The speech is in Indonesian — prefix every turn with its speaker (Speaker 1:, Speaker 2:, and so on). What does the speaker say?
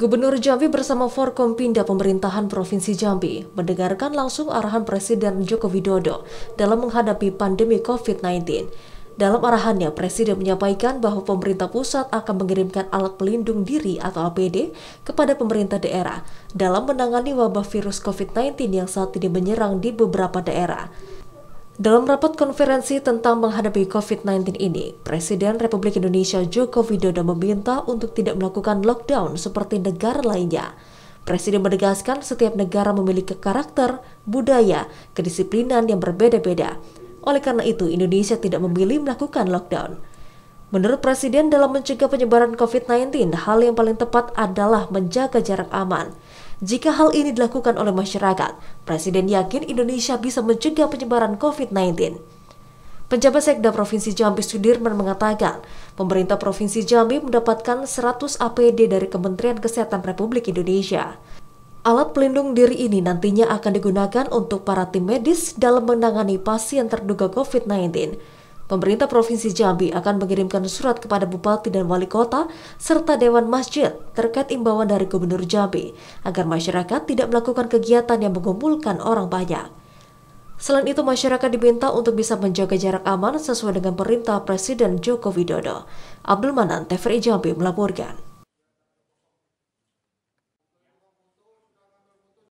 Speaker 1: Gubernur Jambi bersama Forkompinda Pemerintahan Provinsi Jambi mendengarkan langsung arahan Presiden Joko Widodo dalam menghadapi pandemi COVID-19. Dalam arahannya, Presiden menyampaikan bahwa pemerintah pusat akan mengirimkan alat pelindung diri atau APD kepada pemerintah daerah dalam menangani wabah virus COVID-19 yang saat ini menyerang di beberapa daerah. Dalam rapat konferensi tentang menghadapi COVID-19 ini, Presiden Republik Indonesia Joko Widodo meminta untuk tidak melakukan lockdown seperti negara lainnya. Presiden menegaskan setiap negara memiliki karakter, budaya, kedisiplinan yang berbeda-beda. Oleh karena itu, Indonesia tidak memilih melakukan lockdown. Menurut Presiden, dalam mencegah penyebaran COVID-19, hal yang paling tepat adalah menjaga jarak aman. Jika hal ini dilakukan oleh masyarakat, Presiden yakin Indonesia bisa mencegah penyebaran COVID-19. Penjabat Sekda Provinsi Jambi Sudirman mengatakan, pemerintah Provinsi Jambi mendapatkan 100 APD dari Kementerian Kesehatan Republik Indonesia. Alat pelindung diri ini nantinya akan digunakan untuk para tim medis dalam menangani pasien terduga COVID-19 pemerintah Provinsi Jambi akan mengirimkan surat kepada Bupati dan Wali Kota serta Dewan Masjid terkait imbauan dari Gubernur Jambi agar masyarakat tidak melakukan kegiatan yang mengumpulkan orang banyak. Selain itu, masyarakat diminta untuk bisa menjaga jarak aman sesuai dengan perintah Presiden Joko Widodo. Abdul Manan, TVRI Jambi melaporkan.